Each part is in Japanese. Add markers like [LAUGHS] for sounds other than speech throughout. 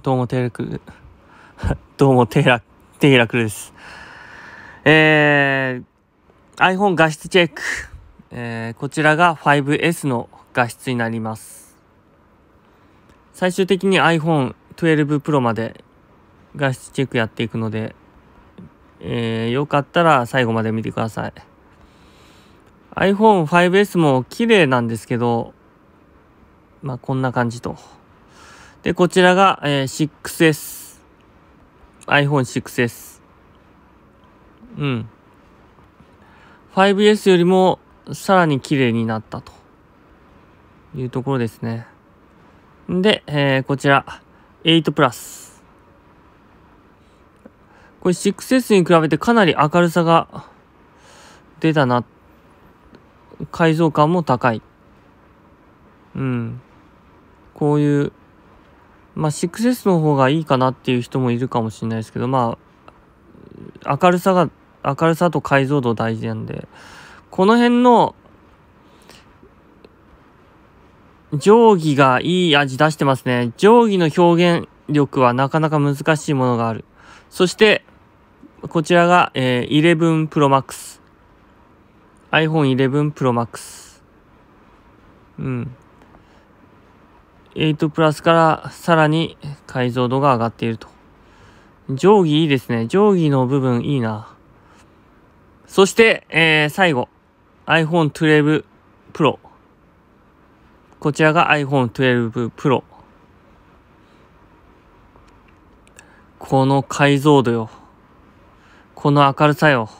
どうもテイラク、どうもテイ [LAUGHS] ラ、テイラクルです。えー、iPhone 画質チェック。えー、こちらが 5S の画質になります。最終的に iPhone 12 Pro まで画質チェックやっていくので、えー、よかったら最後まで見てください。iPhone 5S も綺麗なんですけど、まあ、こんな感じと。で、こちらが、えー、6S。iPhone6S。うん。5S よりもさらに綺麗になったというところですね。で、えー、こちら、8プラス。これ 6S に比べてかなり明るさが出たな。解像感も高い。うん。こういうまあ 6S の方がいいかなっていう人もいるかもしれないですけど、まあ、明るさが、明るさと解像度大事なんで、この辺の、定規がいい味出してますね。定規の表現力はなかなか難しいものがある。そして、こちらが、えー、11 Pro Max。iPhone 11 Pro Max。うん。8プラスからさらに解像度が上がっていると。定規いいですね。定規の部分いいな。そして、えー、最後。iPhone 12 Pro。こちらが iPhone 12 Pro。この解像度よ。この明るさよ。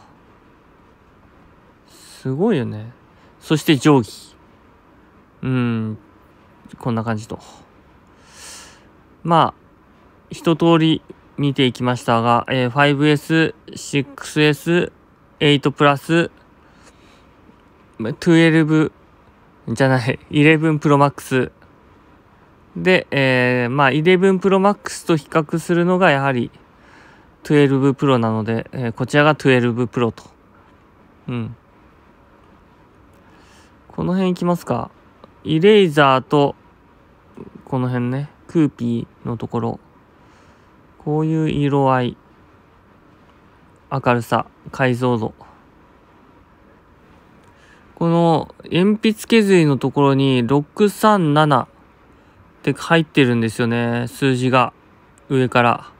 すごいよね。そして定規。うん。こんな感じと。まあ、一通り見ていきましたが、えー、5S、6S、8プラス、12じゃない、11 Pro Max で、えー、まあ11 Pro Max と比較するのがやはり12 Pro なので、えー、こちらが12 Pro と。うん。この辺いきますか。イレイザーとこの辺ね、クーピーのところ。こういう色合い、明るさ、解像度。この鉛筆削りのところに637って入ってるんですよね。数字が上から。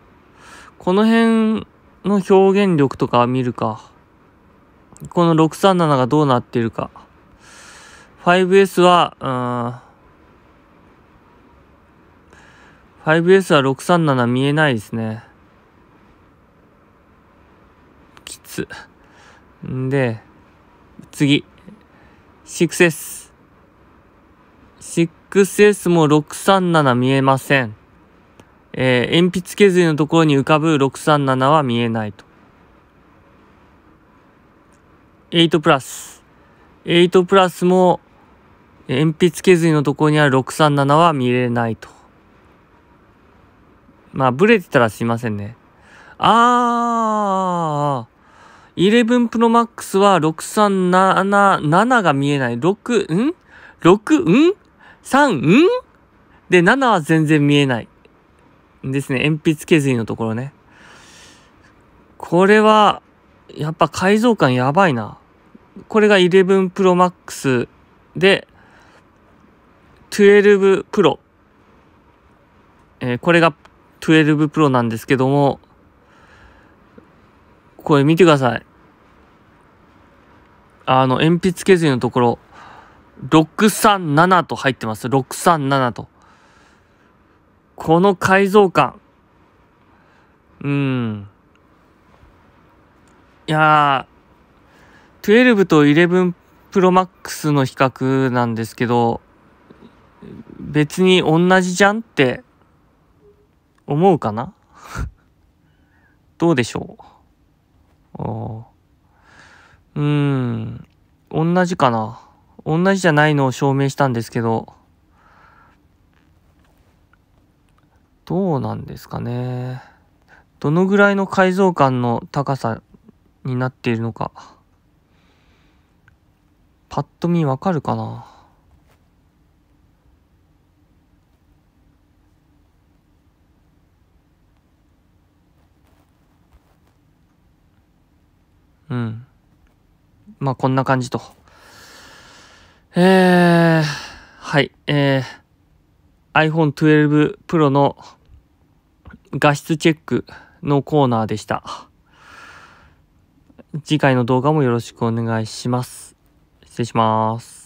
この辺の表現力とか見るか。この637がどうなってるか。5S は、うん、5S は637見えないですね。きつ。んで、次。6S。6S も637見えません。えー、鉛筆削りのところに浮かぶ637は見えないと。8プラス。8プラスも鉛筆削りのところにある637は見れないと。まあ、ブレてたらすいませんね。あー、11 Pro Max は637、7が見えない。6、ん ?6、ん ?3、んで、7は全然見えない。ですね。鉛筆削りのところね。これは、やっぱ改造感やばいな。これが11 Pro Max で、12 Pro。えー、これが12 Pro なんですけども、これ見てください。あの、鉛筆削りのところ、637と入ってます。637と。この改造感。うん。いやー、12と11 Pro Max の比較なんですけど、別に同じじゃんって思うかな [LAUGHS] どうでしょううーん、同じかな。同じじゃないのを証明したんですけど、どうなんですかね。どのぐらいの改造感の高さになっているのか。パッと見わかるかな。うん。まあ、こんな感じと。えー、はい、えー、iPhone 12 Pro の画質チェックのコーナーでした。次回の動画もよろしくお願いします。失礼します。